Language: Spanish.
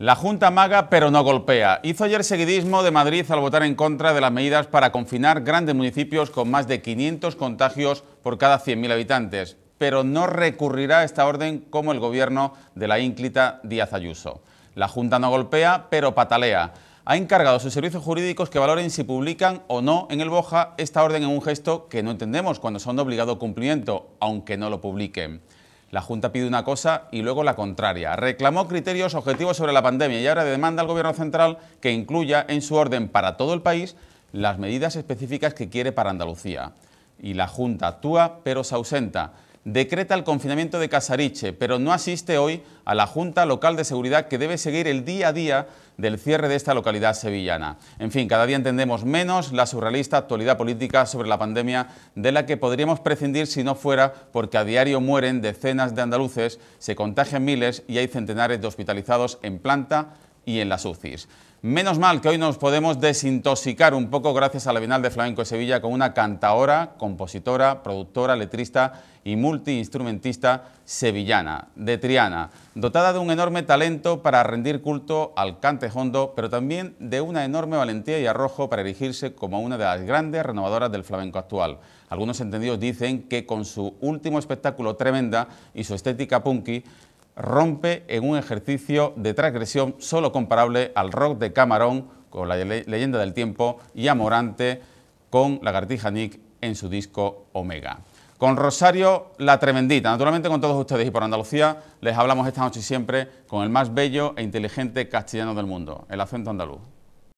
La Junta maga pero no golpea. Hizo ayer seguidismo de Madrid al votar en contra de las medidas para confinar grandes municipios con más de 500 contagios por cada 100.000 habitantes, pero no recurrirá a esta orden como el gobierno de la ínclita Díaz Ayuso. La Junta no golpea pero patalea. Ha encargado a sus servicios jurídicos que valoren si publican o no en el Boja esta orden en un gesto que no entendemos cuando son de obligado cumplimiento, aunque no lo publiquen. La Junta pide una cosa y luego la contraria. Reclamó criterios objetivos sobre la pandemia y ahora demanda al Gobierno central que incluya en su orden para todo el país las medidas específicas que quiere para Andalucía. Y la Junta actúa pero se ausenta decreta el confinamiento de Casariche, pero no asiste hoy a la Junta Local de Seguridad que debe seguir el día a día del cierre de esta localidad sevillana. En fin, cada día entendemos menos la surrealista actualidad política sobre la pandemia de la que podríamos prescindir si no fuera porque a diario mueren decenas de andaluces, se contagian miles y hay centenares de hospitalizados en planta y en las UCIs. Menos mal que hoy nos podemos desintoxicar un poco gracias a la Bienal de Flamenco de Sevilla con una cantaora, compositora, productora, letrista y multiinstrumentista sevillana, de Triana, dotada de un enorme talento para rendir culto al cante hondo, pero también de una enorme valentía y arrojo para erigirse como una de las grandes renovadoras del flamenco actual. Algunos entendidos dicen que con su último espectáculo Tremenda y su estética punky rompe en un ejercicio de transgresión solo comparable al rock de Camarón con la leyenda del tiempo y amorante con con Lagartija Nick en su disco Omega. Con Rosario La Tremendita, naturalmente con todos ustedes y por Andalucía les hablamos esta noche siempre con el más bello e inteligente castellano del mundo, el acento andaluz.